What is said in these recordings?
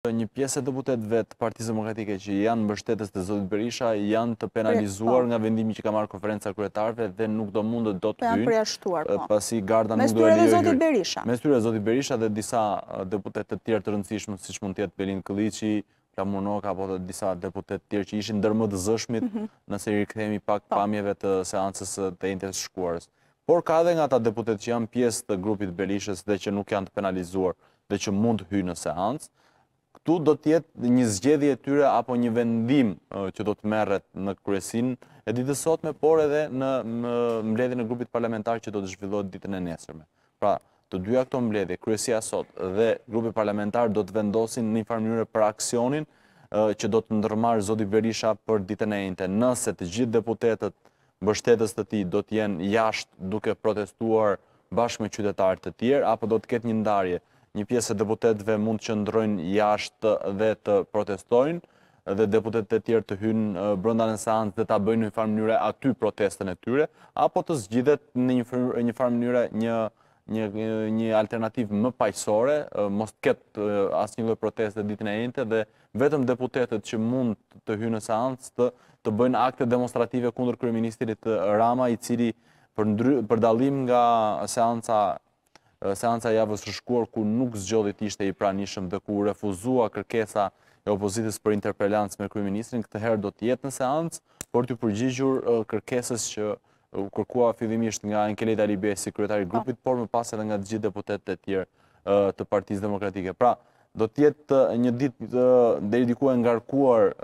Një pjesë e deputetve të Partisë Demokratike që janë mbështetës të Zotit Berisha janë të penalizuar po. nga vendimi që ka marrë konferenca kryetarëve dhe nuk do mund të do të po, hyjnë. Po. Pasi garda nuk do të lejojë. Me Zotit Berisha. Me syre Zotit Berisha dhe disa deputet të tjerë të rëndësishme, siç mund të jetë Belind Kılıçi, Ramunok apo të disa deputet të tjerë që ishin ndër më të zëshmit, mhm. nëse i rikthehemi pak pamjeve të seancës të intes shkuarës. Por ka edhe nga ata deputet që janë pjesë të grupit Berishës dhe që nuk janë të penalizuar dhe që mund të hyjnë në seancë këtu do të jetë një zgjedhje tyre apo një vendim që do të merret në kryesin e ditës sot por edhe në mbledhjen e grupit parlamentar që do të zhvillohet ditën e nesërme. Pra, të dyja këto mbledhje, kryesia sot dhe grupi parlamentar do të vendosin në një farë mënyrë për aksionin që do të ndërmarrë zoti Berisha për ditën e njëjtë. Nëse të gjithë deputetët mbështetës të tij do të jenë jashtë duke protestuar bashkë me qytetarët e tjerë apo do të ketë një ndarje një pjesë e deputetve mund të qëndrojnë jashtë dhe të protestojnë, dhe deputetet e tjerë të hynë brënda në seancë dhe të bëjnë një farë mënyre aty protestën e tyre, apo të zgjidhet në një farë mënyre një një një alternativ më pajësore, mos të ketë asë një dhe proteste ditën e jente, dhe vetëm deputetet që mund të hynë në seancë të, të bëjnë akte demonstrative kundër Kryeministrit Rama, i cili për, për dalim nga seanca seansa javës shkuar ku nuk zgjodhi të ishte i pranishëm dhe ku refuzua kërkesa e opozitës për interpelancë me kryeministrin, këtë herë do të jetë në seancë, por të përgjigjur kërkesës që kërkua fillimisht nga Enkele Dalibe si kryetari po. grupit, por më pas edhe nga të gjithë deputetet e tjerë të partiz demokratike. Pra, do tjetë një dit dhe dikua ngarkuar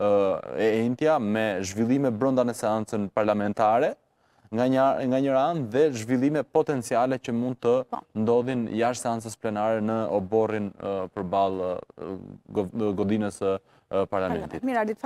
e entja me zhvillime brënda në seancën parlamentare, nga njëra anë dhe zhvillime potenciale që mund të po. ndodhin jashtë seansës plenare në oborin për balë godinës parlamentit.